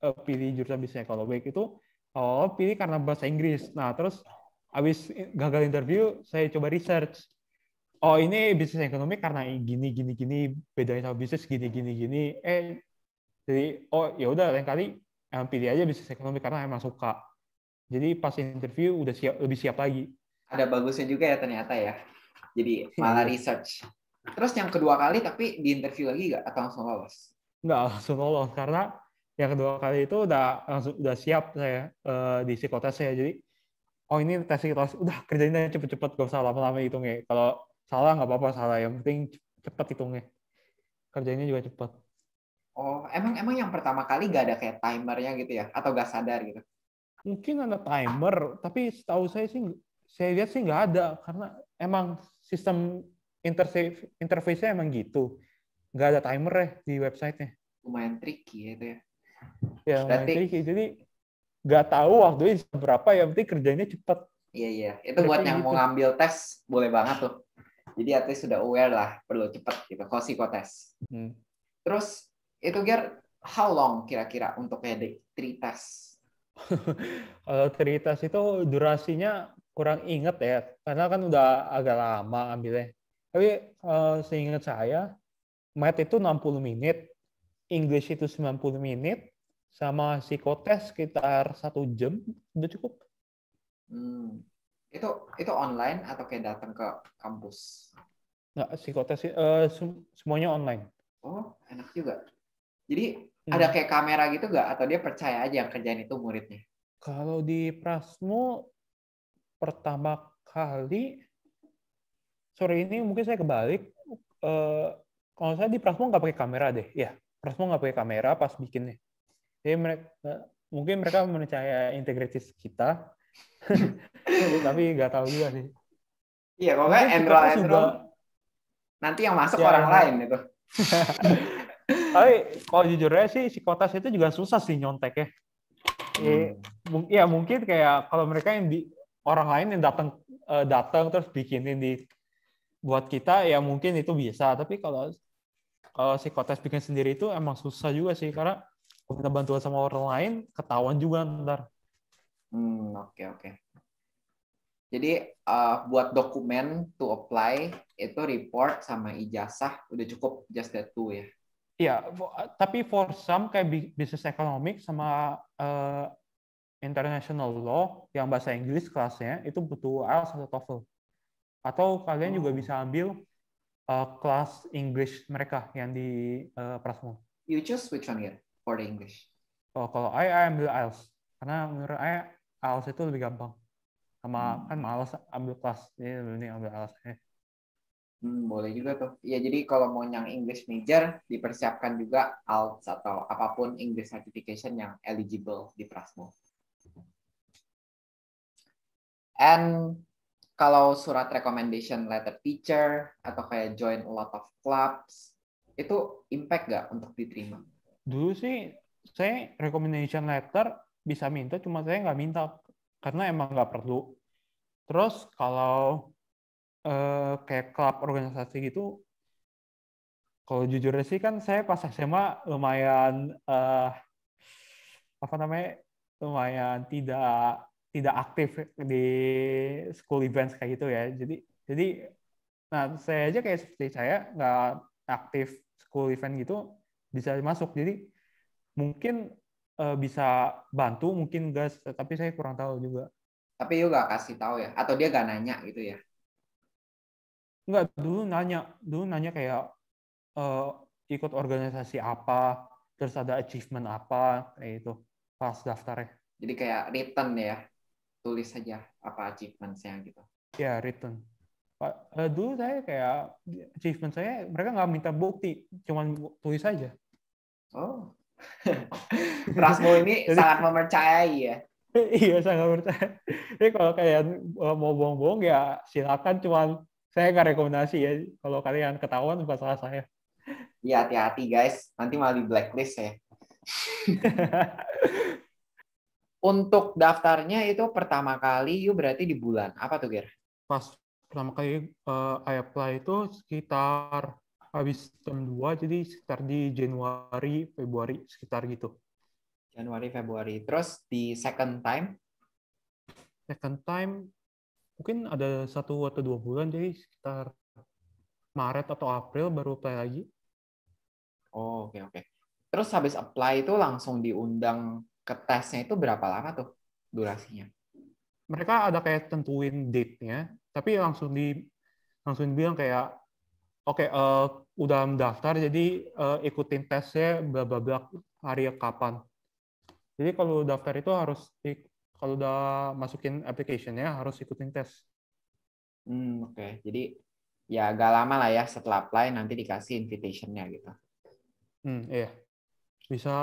Speaker 2: eh, pilih jurusan bisnis ekonomi itu Oh, pilih karena bahasa Inggris. Nah, terus habis gagal interview, saya coba research. Oh, ini bisnis ekonomi karena gini gini gini bedanya sama bisnis gini gini gini. Eh, jadi oh ya udah lain kali emang pilih aja bisnis ekonomi karena emang suka. Jadi pas interview udah siap lebih siap lagi.
Speaker 1: Ada bagusnya juga ya ternyata ya. Jadi malah research. Terus yang kedua kali tapi di interview lagi nggak atau langsung lolos?
Speaker 2: Nggak langsung lolos karena yang kedua kali itu udah langsung udah siap saya uh, eh, di saya jadi oh ini tes psikotes udah kerjain cepet-cepet gak usah lama-lama hitungnya kalau salah nggak apa-apa salah yang penting cepet hitungnya kerjanya juga cepet
Speaker 1: oh emang emang yang pertama kali gak ada kayak timernya gitu ya atau gak
Speaker 2: sadar gitu mungkin ada timer tapi setahu saya sih saya lihat sih nggak ada karena emang sistem interface interface-nya emang gitu nggak ada timer ya di websitenya
Speaker 1: lumayan tricky ya itu ya
Speaker 2: Ya, Berarti... Nah, jadi, gitu, jadi nggak tahu waktunya berapa ya penting kerjanya cepat. Iya iya, itu Berarti buat yang gitu. mau ngambil
Speaker 1: tes boleh banget tuh. Jadi artinya sudah aware lah, perlu cepat gitu, kalau psikotes. Hmm. Terus itu gear how long kira-kira untuk pediatri tes?
Speaker 2: Kalau tes itu durasinya kurang inget ya, karena kan udah agak lama ambilnya. Tapi uh, seingat saya, math itu 60 menit, English itu 90 menit, sama psikotes sekitar satu jam udah cukup.
Speaker 1: Hmm. Itu itu online atau kayak datang ke kampus?
Speaker 2: Nggak, psikotes uh, semuanya online.
Speaker 1: Oh, enak juga. Jadi hmm. ada kayak kamera gitu nggak? Atau dia percaya aja yang kerjaan itu
Speaker 2: muridnya? Kalau di Prasmo pertama kali, sore ini mungkin saya kebalik. Uh, kalau saya di Prasmo nggak pakai kamera deh, ya. Prasmo nggak pakai kamera pas bikinnya. Jadi mereka eh, mungkin mereka percaya integritas kita, tapi nggak tahu juga sih. Iya, kalau nggak enroll enroll nanti yang masuk ya, orang ya. lain itu. tapi kalau jujur sih si kotas itu juga susah sih nyontek ya. Iya, hmm. Ya mungkin kayak kalau mereka yang di orang lain yang datang eh, datang terus bikinin di buat kita ya mungkin itu bisa tapi kalau kalau kotas bikin sendiri itu emang susah juga sih karena kita bantuan sama orang lain ketahuan juga ntar
Speaker 1: hmm oke okay, oke okay. jadi uh, buat dokumen to apply itu report sama ijazah udah cukup just that two ya
Speaker 2: iya eh, tapi for some kayak business economics sama uh, international law yang bahasa Inggris kelasnya itu butuh IELTS atau TOEFL atau kalian oh. juga hmm. bisa ambil uh, kelas English mereka yang di uh, Prasmo.
Speaker 1: You choose which one here? for the English?
Speaker 2: Oh, kalau I, I ambil IELTS. Karena menurut I, IELTS itu lebih gampang. Sama hmm. kan malas ambil kelas, jadi lebih ambil IELTS.
Speaker 1: Hmm, boleh juga tuh. Ya, jadi kalau mau yang English major, dipersiapkan juga IELTS atau apapun English certification yang eligible di Prasmo. And kalau surat recommendation letter teacher atau kayak join a lot of clubs, itu impact gak untuk diterima?
Speaker 2: dulu sih saya recommendation letter bisa minta, cuma saya nggak minta karena emang nggak perlu. Terus kalau eh, kayak klub organisasi gitu, kalau jujur sih kan saya pas SMA lumayan eh, apa namanya lumayan tidak tidak aktif di school events kayak gitu ya. Jadi jadi nah saya aja kayak seperti saya nggak aktif school event gitu bisa masuk. Jadi mungkin uh, bisa bantu, mungkin gas, eh, tapi saya kurang tahu juga.
Speaker 1: Tapi juga kasih tahu ya, atau dia gak nanya gitu ya?
Speaker 2: Enggak, dulu nanya, dulu nanya kayak uh, ikut organisasi apa, terus ada achievement apa, kayak itu pas ya
Speaker 1: Jadi kayak return ya, tulis saja apa achievement saya gitu.
Speaker 2: Ya return. Uh, dulu saya kayak achievement saya mereka nggak minta bukti, cuman tulis saja.
Speaker 1: Oh.
Speaker 2: Rasmo ini Jadi, sangat
Speaker 1: mempercayai ya.
Speaker 2: Iya sangat percaya. Jadi kalau kalian eh, mau bohong-bohong ya silakan cuman saya nggak rekomendasi ya kalau kalian ketahuan bukan salah saya. Iya
Speaker 1: hati-hati guys, nanti malah di blacklist ya. Untuk daftarnya itu pertama kali you berarti di bulan apa tuh Ger?
Speaker 2: Pas pertama kali uh, I apply itu sekitar habis jam 2 jadi sekitar di Januari Februari sekitar gitu Januari Februari terus di second time second time mungkin ada satu atau dua bulan jadi sekitar Maret atau April baru apply lagi oh oke okay, oke okay.
Speaker 1: terus habis apply itu langsung diundang ke tesnya itu berapa
Speaker 2: lama tuh durasinya mereka ada kayak tentuin date-nya tapi langsung di langsung bilang kayak Oke, okay, uh, eh, udah mendaftar, jadi uh, ikutin tesnya bla bla bla hari kapan. Jadi kalau daftar itu harus kalau udah masukin application-nya harus ikutin tes.
Speaker 1: Hmm, oke. Okay. Jadi ya agak lama lah ya setelah apply nanti dikasih invitation-nya gitu.
Speaker 2: Hmm, iya. Bisa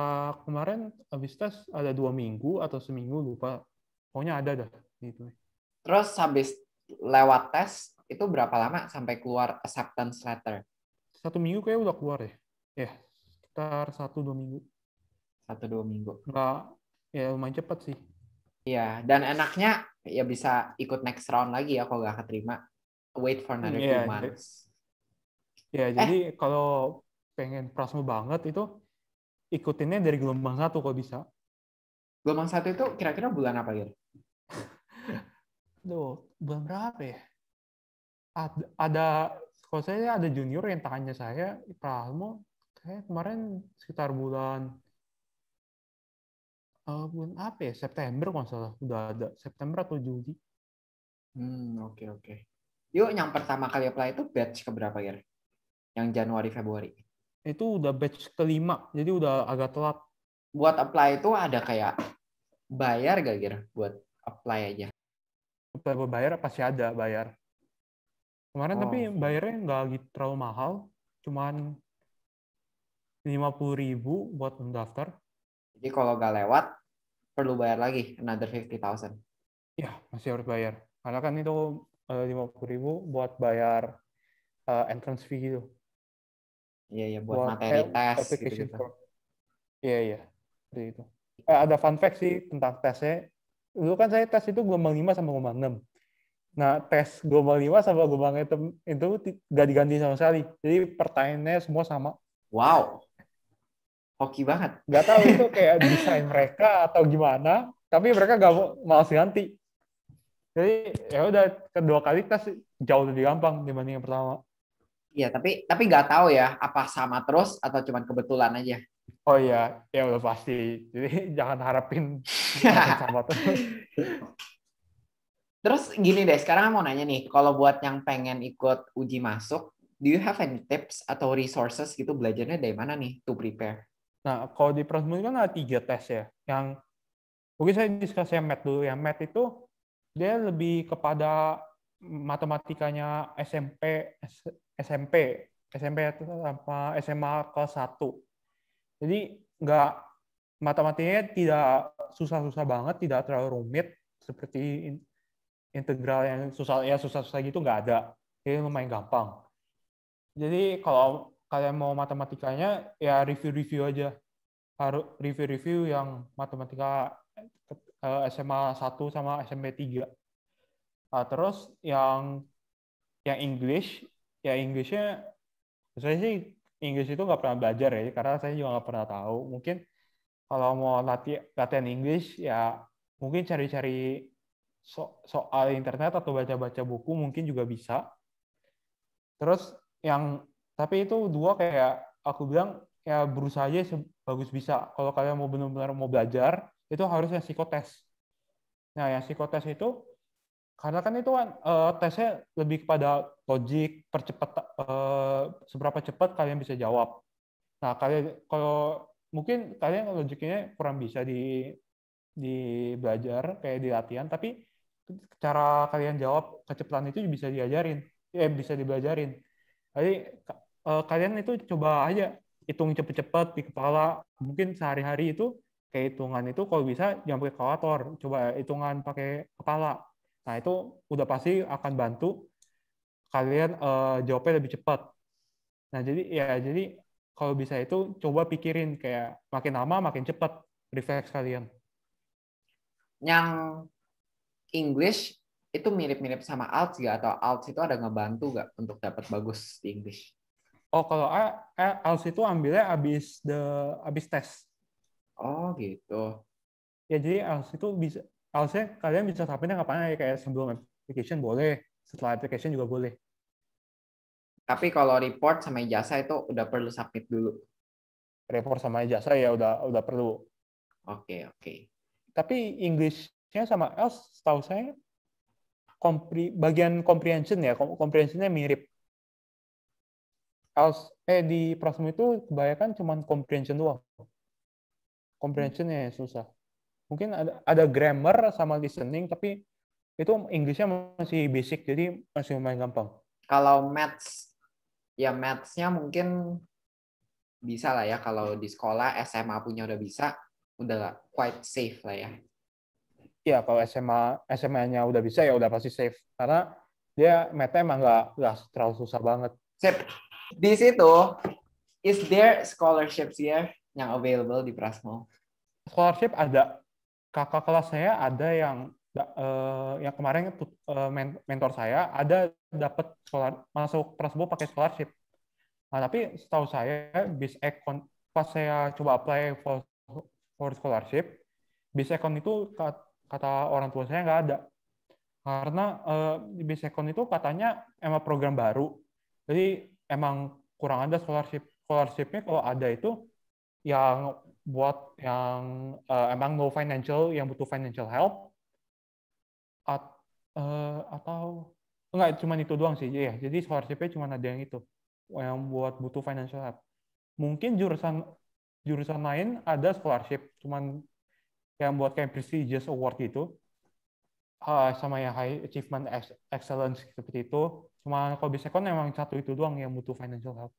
Speaker 2: kemarin habis tes ada dua minggu atau seminggu lupa. Pokoknya ada dah gitu.
Speaker 1: Terus habis lewat tes itu berapa lama sampai keluar acceptance letter? Satu minggu kayak udah keluar ya.
Speaker 2: Ya, sekitar satu dua minggu. Satu
Speaker 1: dua minggu. Enggak,
Speaker 2: ya lumayan cepat sih.
Speaker 1: Iya, dan enaknya ya bisa ikut next round lagi ya kalau nggak keterima.
Speaker 2: Wait for hmm, another yeah, iya, two months. Ya, yeah, eh. jadi kalau pengen prasmo banget itu ikutinnya dari gelombang satu kalau bisa. Gelombang satu itu kira-kira bulan apa gitu? Duh, bulan berapa ya? ada, ada kalau saya ada junior yang tanya saya Pramo saya kemarin sekitar bulan uh, bulan apa ya September kalau salah udah ada September atau Juli hmm oke okay, oke okay.
Speaker 1: yuk yang pertama kali apply itu batch keberapa ya yang Januari Februari
Speaker 2: itu udah batch kelima jadi udah agak telat buat apply itu ada kayak bayar gak kira buat apply aja apply bayar pasti ada bayar Kemarin oh. tapi bayarnya nggak gitu terlalu mahal, cuman lima puluh ribu buat mendaftar.
Speaker 1: Jadi kalau nggak lewat, perlu bayar lagi another fifty thousand
Speaker 2: Ya, masih harus bayar. Karena kan itu eh, lima puluh ribu buat bayar uh, entrance fee gitu. Iya, iya buat, buat materi tes gitu. gitu. Iya, iya. itu. Eh, ada fun fact sih tentang tesnya. Dulu kan saya tes itu gelombang 5 sama gelombang 6. Nah, tes gelombang 5 sama gelombang itu itu gak diganti sama sekali. Jadi pertanyaannya semua sama. Wow. Hoki banget. Gak tahu itu kayak desain mereka atau gimana, tapi mereka gak mau malas ganti. Jadi ya udah kedua kali tes jauh lebih gampang dibanding yang pertama. Iya, tapi tapi nggak tahu ya apa sama terus atau
Speaker 1: cuman kebetulan aja. Oh iya, ya udah pasti. Jadi jangan harapin sama terus. Terus gini deh, sekarang mau nanya nih, kalau buat yang pengen ikut uji masuk, do you have any tips atau resources gitu belajarnya dari
Speaker 2: mana nih to prepare? Nah, kalau di Prasmus kan ada tiga tes ya. Yang mungkin saya diskusi yang math dulu. Yang math itu dia lebih kepada matematikanya SMP SMP SMP apa SMA ke 1. Jadi nggak matematikanya tidak susah-susah banget, tidak terlalu rumit seperti integral yang susah ya susah-susah gitu nggak ada. ini lumayan gampang. Jadi kalau kalian mau matematikanya ya review-review aja. Harus review-review yang matematika eh, SMA 1 sama SMP 3. Nah, terus yang yang English, ya Englishnya saya sih English itu nggak pernah belajar ya, karena saya juga nggak pernah tahu. Mungkin kalau mau latihan English ya mungkin cari-cari so soal internet atau baca-baca buku mungkin juga bisa. Terus yang tapi itu dua kayak aku bilang ya berusaha aja sebagus bisa. Kalau kalian mau benar-benar mau belajar, itu harusnya psikotes. Nah, yang psikotes itu karena kan itu kan uh, tesnya lebih kepada logik, percepat eh, seberapa cepat kalian bisa jawab. Nah, kalian kalau mungkin kalian logiknya kurang bisa di di belajar kayak di latihan, tapi cara kalian jawab kecepatan itu bisa diajarin ya bisa dibelajarin jadi eh, kalian itu coba aja hitung cepet-cepet di kepala mungkin sehari-hari itu kayak hitungan itu kalau bisa jangan pakai kalkulator coba hitungan pakai kepala nah itu udah pasti akan bantu kalian eh, jawabnya lebih cepat nah jadi ya jadi kalau bisa itu coba pikirin kayak makin lama makin cepat refleks kalian
Speaker 1: yang English itu mirip-mirip sama alt gak? Atau alt itu ada ngebantu gak untuk dapat bagus di English?
Speaker 2: Oh, kalau A, alt itu ambilnya abis the abis tes. Oh, gitu. Ya, jadi alt itu bisa Alsnya kalian bisa terapinnya kapan aja kayak sebelum application boleh, setelah application juga boleh.
Speaker 1: Tapi kalau report sama ijazah itu udah perlu submit dulu.
Speaker 2: Report sama ijazah ya udah udah perlu. Oke, okay, oke. Okay. Tapi English saya sama else setahu saya kompri, bagian comprehension ya, comprehensionnya mirip. Else eh di Prasmu itu kebanyakan cuma comprehension doang. Comprehensionnya ya, susah. Mungkin ada ada grammar sama listening tapi itu Inggrisnya masih basic jadi masih lumayan gampang.
Speaker 1: Kalau maths ya mathsnya mungkin bisa lah ya kalau di sekolah SMA punya udah bisa udah quite safe lah ya
Speaker 2: ya kalau SMA SMA-nya udah bisa ya udah pasti safe karena dia meta emang nggak nggak terlalu susah banget. Sip. Di situ is there
Speaker 1: scholarships ya yang available di Prasmo?
Speaker 2: Scholarship ada. Kakak kelas saya ada yang uh, yang kemarin uh, mentor saya ada dapat sekolah masuk Prasmo pakai scholarship. Nah, tapi setahu saya bis ekon pas saya coba apply for, for scholarship, bis ekon itu kata orang tua saya nggak ada karena eh, di Bisekon itu katanya emang program baru jadi emang kurang ada scholarship scholarshipnya kalau ada itu yang buat yang uh, emang no financial yang butuh financial help at, uh, atau enggak cuma itu doang sih ya jadi scholarshipnya cuma ada yang itu yang buat butuh financial help mungkin jurusan jurusan lain ada scholarship cuman yang buat kayak prestigious award gitu uh, sama yang high achievement excellence seperti itu cuma kalau bisa kan memang satu itu doang yang butuh financial help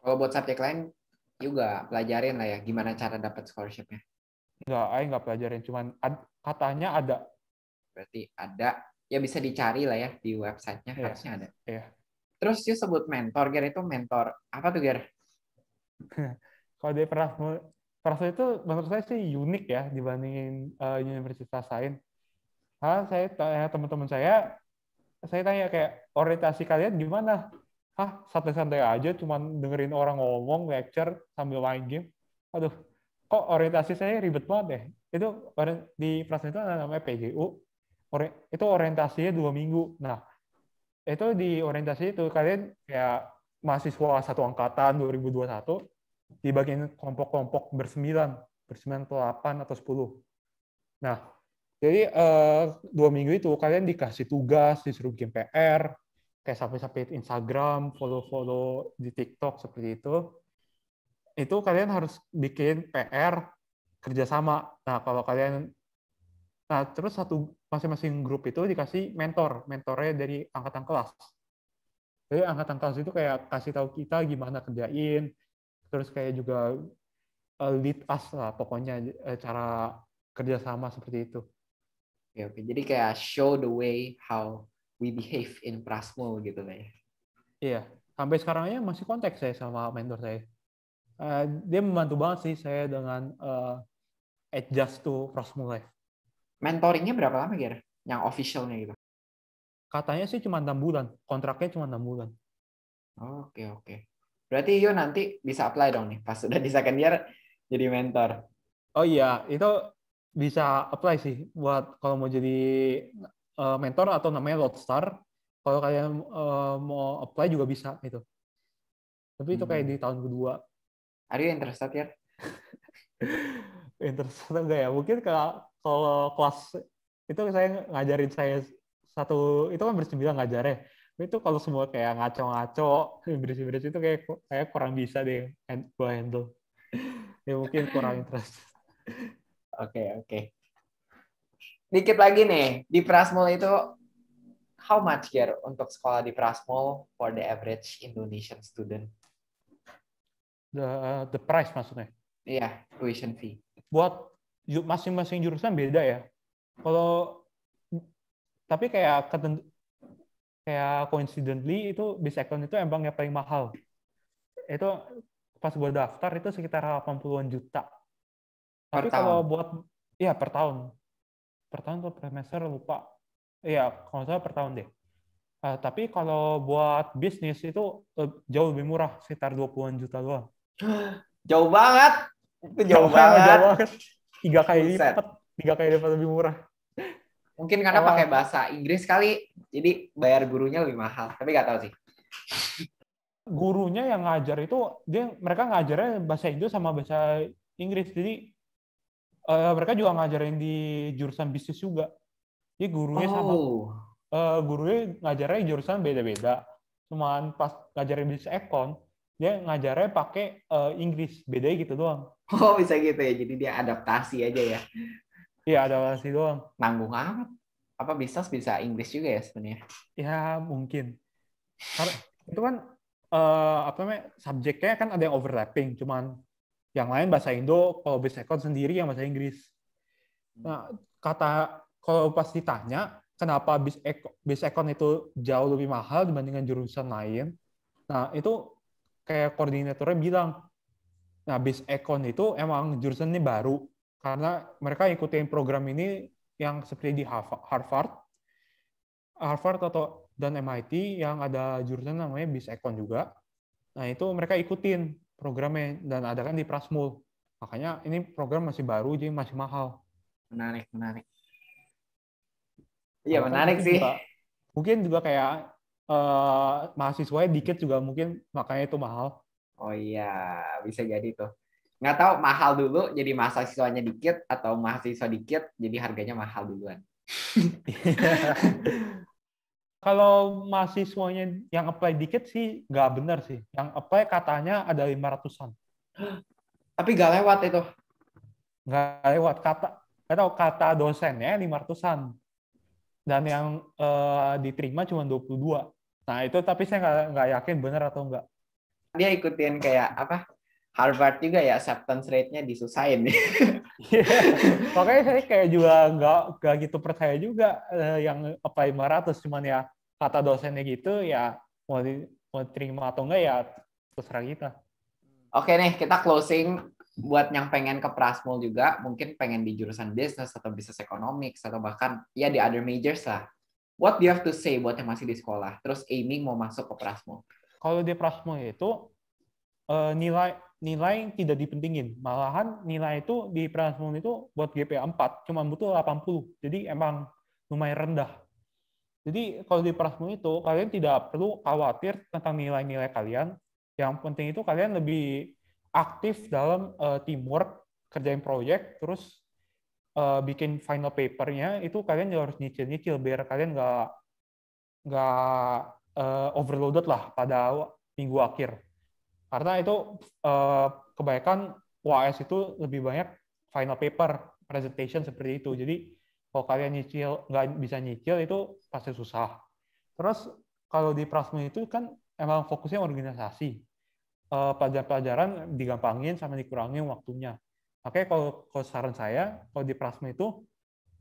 Speaker 1: kalau buat subjek lain juga pelajarin lah ya gimana cara dapat scholarshipnya
Speaker 2: Enggak, saya nggak pelajarin cuman
Speaker 1: katanya ada berarti ada ya bisa dicari lah ya di websitenya yeah. harusnya ada yeah. terus dia sebut mentor Ger itu mentor apa tuh Ger
Speaker 2: kalau dia pernah Terasa itu menurut saya sih unik ya dibandingin uh, universitas lain. Hah, saya tanya teman-teman saya, saya tanya kayak orientasi kalian gimana? Hah, santai-santai aja cuman dengerin orang ngomong, lecture sambil main game. Aduh, kok orientasi saya ribet banget deh. Ya? Itu di Pras itu ada namanya PGU. Itu orientasinya dua minggu. Nah, itu di orientasi itu kalian kayak mahasiswa satu angkatan 2021 di bagian kelompok-kelompok bersembilan, bersembilan atau delapan atau sepuluh. Nah, jadi eh, dua minggu itu kalian dikasih tugas, disuruh bikin PR, kayak sampai-sampai Instagram, follow-follow di TikTok seperti itu. Itu kalian harus bikin PR kerjasama. Nah, kalau kalian Nah, terus satu masing-masing grup itu dikasih mentor, mentornya dari angkatan kelas. Jadi angkatan kelas itu kayak kasih tahu kita gimana kerjain, terus kayak juga uh, lead us lah pokoknya uh, cara kerjasama seperti itu
Speaker 1: ya, oke okay, oke okay. jadi kayak show the way how we behave in Prasmo gitu nih. ya
Speaker 2: iya sampai sekarang aja masih kontak saya sama mentor saya uh, dia membantu banget sih saya dengan uh, adjust to Prasmo life mentoringnya berapa lama kira yang officialnya gitu katanya sih cuma enam bulan kontraknya cuma enam bulan
Speaker 1: oke okay, oke okay. Berarti Yo nanti bisa apply dong nih pas sudah di second year jadi mentor.
Speaker 2: Oh iya, itu bisa apply sih buat kalau mau jadi eh, mentor atau namanya roadstar. Kalau kalian eh, mau apply juga bisa itu. Tapi itu hmm. kayak di tahun kedua. Are you interested ya? interested enggak ya? Mungkin kalau kalau kelas itu saya ngajarin saya satu itu kan bersembilan ngajarnya itu kalau semua kayak ngaco-ngaco beres-beres itu kayak kayak kurang bisa deh gue handle ya mungkin kurang interest oke oke okay.
Speaker 1: dikit lagi nih di Prasmol itu how much here untuk sekolah di Prasmol for the average Indonesian student
Speaker 2: the uh, the price maksudnya iya yeah, tuition fee buat masing-masing jurusan beda ya kalau tapi kayak kayak coincidentally itu second itu emang yang paling mahal. Itu pas gue daftar itu sekitar 80-an juta. Per Tapi tahun. kalau buat ya per tahun. Per tahun atau per semester lupa. Iya, kalau saya per tahun deh. Uh, tapi kalau buat bisnis itu uh, jauh lebih murah, sekitar 20-an juta doang.
Speaker 1: jauh banget. Itu jauh, jauh banget. Jauh
Speaker 2: banget. Tiga kali lipat, tiga kali lipat lebih murah.
Speaker 1: Mungkin karena oh. pakai bahasa Inggris kali, jadi bayar gurunya lebih mahal. Tapi nggak tahu sih.
Speaker 2: Gurunya yang ngajar itu dia mereka ngajarnya bahasa Indo sama bahasa Inggris. Jadi uh, mereka juga ngajarin di jurusan bisnis juga. Jadi gurunya oh. sama. Uh, eh, gurunya ngajarnya di jurusan beda-beda. Cuman pas ngajarin bisnis ekon, dia ngajarnya pakai uh, Inggris. Bedanya gitu doang. Oh, bisa gitu ya. Jadi dia adaptasi aja ya. Iya
Speaker 1: ada sih doang. Nanggung amat. Apa bisnis bisa Inggris juga ya sebenarnya?
Speaker 2: Ya mungkin. Karena itu kan uh, apa namanya subjeknya kan ada yang overlapping, cuman yang lain bahasa Indo, kalau bisa account sendiri yang bahasa Inggris. Nah kata kalau pas ditanya kenapa bis ekon itu jauh lebih mahal dibandingkan jurusan lain, nah itu kayak koordinatornya bilang, nah bis ekon itu emang jurusan ini baru, karena mereka ikutin program ini yang seperti di Harvard, Harvard atau dan MIT yang ada jurusan namanya ekon juga. Nah itu mereka ikutin programnya dan ada kan di Prasmul. Makanya ini program masih baru jadi masih mahal. Menarik, menarik. Iya menarik sih. Juga, mungkin juga kayak uh, eh, mahasiswa dikit juga mungkin makanya itu mahal. Oh iya, bisa
Speaker 1: jadi tuh nggak tahu mahal dulu jadi mahasiswanya dikit atau mahasiswa dikit jadi
Speaker 2: harganya mahal duluan. Kalau mahasiswanya yang apply dikit sih nggak benar sih. Yang apply katanya ada lima ratusan Tapi nggak lewat itu. Nggak lewat. Kata, nggak tahu, kata dosennya lima ratusan Dan yang uh, diterima cuma 22. Nah itu tapi saya nggak, nggak yakin benar atau enggak. Dia ikutin kayak apa Harvard juga ya acceptance rate-nya disusahin. yeah. Pokoknya saya kayak juga nggak nggak gitu percaya juga eh, yang apa 500 cuman ya kata dosennya gitu ya mau, di, mau terima atau enggak ya terserah kita. Oke nih kita
Speaker 1: closing buat yang pengen ke Prasmul juga mungkin pengen di jurusan bisnis atau bisnis ekonomi atau bahkan ya di other majors lah. What do you have to say buat yang masih di sekolah terus aiming mau masuk ke Prasmul?
Speaker 2: Kalau di Prasmul itu uh, nilai nilai tidak dipentingin. Malahan nilai itu di Prasmul itu buat GPA 4 cuma butuh 80. Jadi emang lumayan rendah. Jadi kalau di Prasmul itu kalian tidak perlu khawatir tentang nilai-nilai kalian. Yang penting itu kalian lebih aktif dalam uh, teamwork, kerjain proyek, terus uh, bikin final papernya itu kalian harus nyicil-nyicil biar kalian nggak nggak uh, overloaded lah pada minggu akhir. Karena itu uh, eh, kebanyakan UAS itu lebih banyak final paper, presentation seperti itu. Jadi kalau kalian nyicil nggak bisa nyicil itu pasti susah. Terus kalau di Prasmun itu kan emang fokusnya organisasi. Eh, pelajaran-pelajaran digampangin sama dikurangin waktunya. Oke, kalau, kalau saran saya, kalau di Prasma itu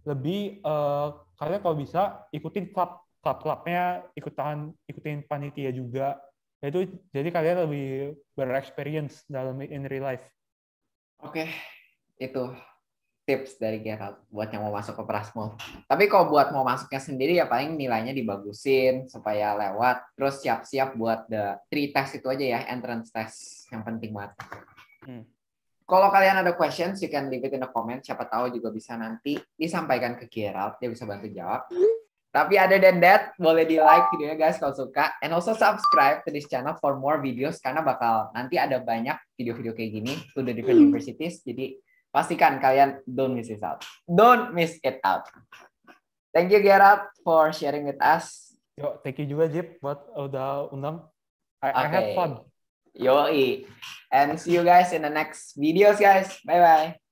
Speaker 2: lebih eh, kalian kalau bisa ikutin klub klub klubnya, ikutan ikutin panitia juga. Ya, itu jadi kalian lebih berexperience dalam in real life. Oke, okay.
Speaker 1: itu tips dari Gerald buat yang mau masuk ke Prasmo. Tapi kalau buat mau masuknya sendiri ya paling nilainya dibagusin supaya lewat. Terus siap-siap buat the three test itu aja ya, entrance test yang penting banget. Hmm. Kalau kalian ada questions, you can leave it in the comment. Siapa tahu juga bisa nanti disampaikan ke Gerald, dia bisa bantu jawab. Tapi ada than that, boleh di like videonya gitu guys kalau suka. And also subscribe to this channel for more videos karena bakal nanti ada banyak video-video kayak gini to the different hmm. universities. Jadi pastikan kalian don't miss it out. Don't miss it out. Thank you Gerard for sharing with us. Yo, thank you juga Jip
Speaker 2: buat udah undang.
Speaker 1: I, okay. I have fun. Yoi. And see you guys
Speaker 2: in the next videos guys. Bye bye.